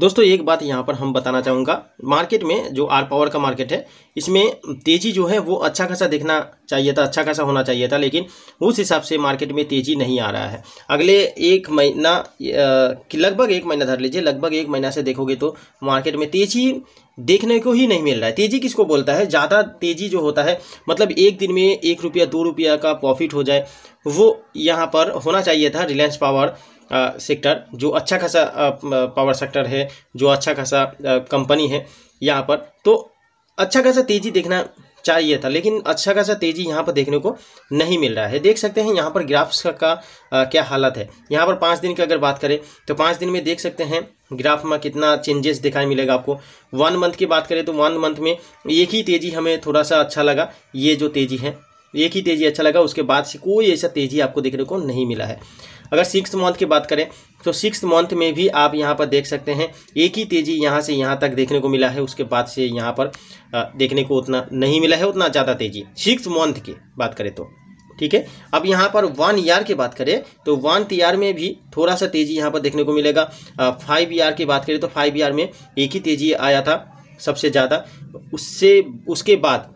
दोस्तों एक बात यहाँ पर हम बताना चाहूँगा मार्केट में जो आर पावर का मार्केट है इसमें तेज़ी जो है वो अच्छा खासा देखना चाहिए था अच्छा खासा होना चाहिए था लेकिन उस हिसाब से मार्केट में तेज़ी नहीं आ रहा है अगले एक महीना लगभग एक महीना धर लीजिए लगभग एक महीना से देखोगे तो मार्केट में तेज़ी देखने को ही नहीं मिल रहा है तेज़ी किसको बोलता है ज़्यादा तेज़ी जो होता है मतलब एक दिन में एक रुपया दो रुपया का प्रॉफिट हो जाए वो यहाँ पर होना चाहिए था रिलायंस पावर सेक्टर जो अच्छा खासा पावर सेक्टर है जो अच्छा खासा कंपनी है यहाँ पर तो अच्छा खासा तेज़ी देखना चाहिए था लेकिन अच्छा खासा तेज़ी यहाँ पर देखने को नहीं मिल रहा है देख सकते हैं यहाँ पर ग्राफ्स का, का आ, क्या हालत है यहाँ पर पाँच दिन की अगर बात करें तो पाँच दिन में देख सकते हैं ग्राफ में कितना चेंजेस दिखाई मिलेगा आपको वन मंथ की बात करें तो वन मंथ में एक ही तेज़ी हमें थोड़ा सा अच्छा लगा ये जो तेज़ी है एक ही तेज़ी अच्छा लगा उसके बाद से कोई ऐसा तेज़ी आपको देखने को नहीं मिला है अगर सिक्स मंथ की बात करें तो सिक्स मंथ में भी आप यहाँ पर देख सकते हैं एक ही तेज़ी यहाँ से यहाँ तक देखने को मिला है उसके बाद से यहाँ पर देखने को उतना नहीं मिला है उतना ज़्यादा तेज़ी सिक्स मंथ की बात करें तो ठीक है अब यहाँ पर वन ईयर की बात करें तो वन ईयर में भी थोड़ा सा तेज़ी यहाँ पर देखने को मिलेगा फाइव ईयर की बात करें तो फाइव ईयर में एक ही तेज़ी आया था सबसे ज़्यादा उससे उसके बाद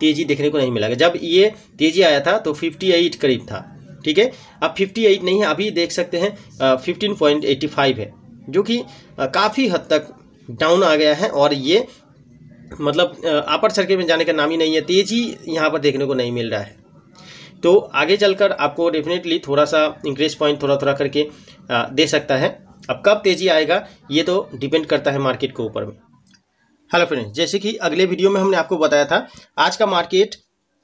तेज़ी देखने को नहीं मिला जब ये तेज़ी आया था तो फिफ्टी एट करीब था ठीक है अब फिफ्टी एट नहीं है अभी देख सकते हैं फिफ्टीन पॉइंट एट्टी फाइव है जो कि काफ़ी हद तक डाउन आ गया है और ये मतलब अपर सर्किट में जाने का नाम ही नहीं है तेज़ी यहाँ पर देखने को नहीं मिल रहा है तो आगे चलकर आपको डेफिनेटली थोड़ा सा इंक्रेज पॉइंट थोड़ा थोड़ा करके दे सकता है अब कब तेज़ी आएगा ये तो डिपेंड करता है मार्केट के ऊपर में हेलो फ्रेंड्स जैसे कि अगले वीडियो में हमने आपको बताया था आज का मार्केट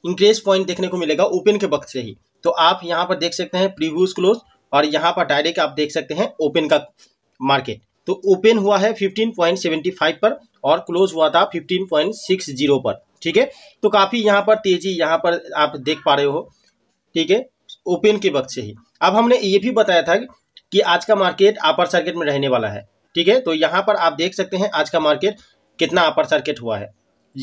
इंक्रेज पॉइंट देखने को मिलेगा ओपन के वक्त से ही तो आप यहां पर देख सकते हैं प्रीव्यूज क्लोज और यहां पर डायरेक्ट आप देख सकते हैं ओपन का मार्केट तो ओपन हुआ है 15.75 पर और क्लोज हुआ था 15.60 पर ठीक है तो काफ़ी यहाँ पर तेज़ी यहाँ पर आप देख पा रहे हो ठीक है ओपन के वक्त से ही अब हमने ये भी बताया था कि आज का मार्केट अपर सर्किट में रहने वाला है ठीक है तो यहाँ पर आप देख सकते हैं आज का मार्केट कितना अपर सर्किट हुआ है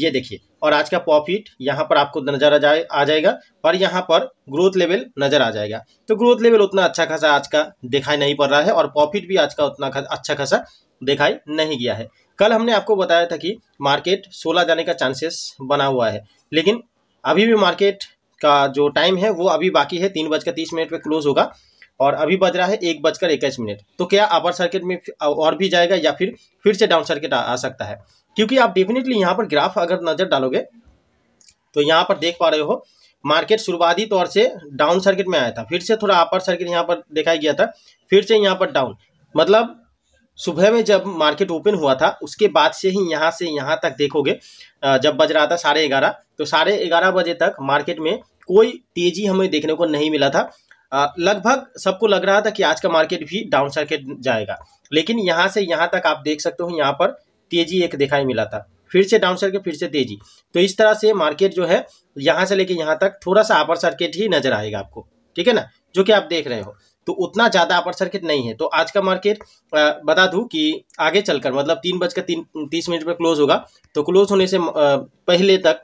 ये देखिए और आज का प्रॉफिट यहाँ पर आपको नजर आ जाए आ जाएगा और यहाँ पर ग्रोथ लेवल नजर आ जाएगा तो ग्रोथ लेवल उतना अच्छा खासा आज का दिखाई नहीं पड़ रहा है और प्रॉफिट भी आज का उतना अच्छा खासा दिखाई नहीं गया है कल हमने आपको बताया था कि मार्केट 16 जाने का चांसेस बना हुआ है लेकिन अभी भी मार्केट का जो टाइम है वो अभी बाकी है तीन बजकर तीस मिनट पर क्लोज होगा और अभी बज रहा है एक बजकर इक्कीस मिनट तो क्या अपर सर्किट में और भी जाएगा या फिर फिर से डाउन सर्किट आ, आ सकता है क्योंकि आप डेफिनेटली यहाँ पर ग्राफ अगर नज़र डालोगे तो यहाँ पर देख पा रहे हो मार्केट शुरुआती तौर से डाउन सर्किट में आया था फिर से थोड़ा अपर सर्किट यहाँ पर देखा गया था फिर से यहाँ पर डाउन मतलब सुबह में जब मार्केट ओपन हुआ था उसके बाद से ही यहाँ से यहाँ तक देखोगे जब बज रहा था साढ़े ग्यारह तो साढ़े ग्यारह बजे तक मार्केट में कोई तेजी हमें देखने को नहीं मिला था लगभग सबको लग रहा था कि आज का मार्केट भी डाउन सर्किट जाएगा लेकिन यहाँ से यहाँ तक आप देख सकते हो यहाँ पर तेजी एक दिखाई मिला था फिर से डाउन सर्किट फिर से तेजी तो इस तरह से मार्केट जो है यहाँ से लेके यहाँ तक थोड़ा सा अपर सर्किट ही नजर आएगा आपको ठीक है ना जो कि आप देख रहे हो तो उतना ज़्यादा अपर सर्किट नहीं है तो आज का मार्केट बता दूँ कि आगे चलकर मतलब तीन बजकर तीन तीस मिनट में क्लोज होगा तो क्लोज होने से पहले तक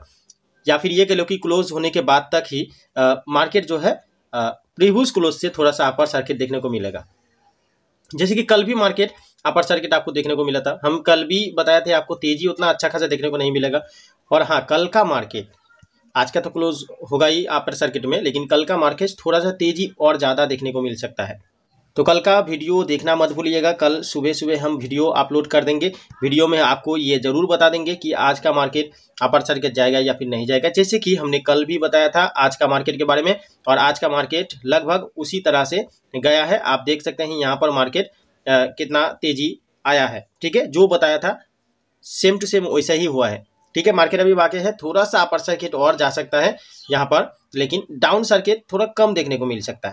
या फिर ये कह लो कि क्लोज होने के बाद तक ही मार्केट जो है प्रीवियस क्लोज से थोड़ा सा अपर सर्किट देखने को मिलेगा जैसे कि कल भी मार्केट अपर सर्किट आपको देखने को मिला था हम कल भी बताया थे आपको तेजी उतना अच्छा खासा देखने को नहीं मिलेगा और हाँ कल का मार्केट आज का तो क्लोज होगा ही अपर सर्किट में लेकिन कल का मार्केट थोड़ा सा तेजी और ज़्यादा देखने को मिल सकता है तो कल का वीडियो देखना मत भूलिएगा कल सुबह सुबह हम वीडियो अपलोड कर देंगे वीडियो में आपको ये ज़रूर बता देंगे कि आज का मार्केट अपर सर्किट जाएगा या फिर नहीं जाएगा जैसे कि हमने कल भी बताया था आज का मार्केट के बारे में और आज का मार्केट लगभग उसी तरह से गया है आप देख सकते हैं यहाँ पर मार्केट आ, कितना तेज़ी आया है ठीक है जो बताया था सेम टू सेम वैसा ही हुआ है ठीक है मार्केट अभी बाकी है थोड़ा सा अपर सर्किट और जा सकता है यहाँ पर लेकिन डाउन सर्किट थोड़ा कम देखने को मिल सकता है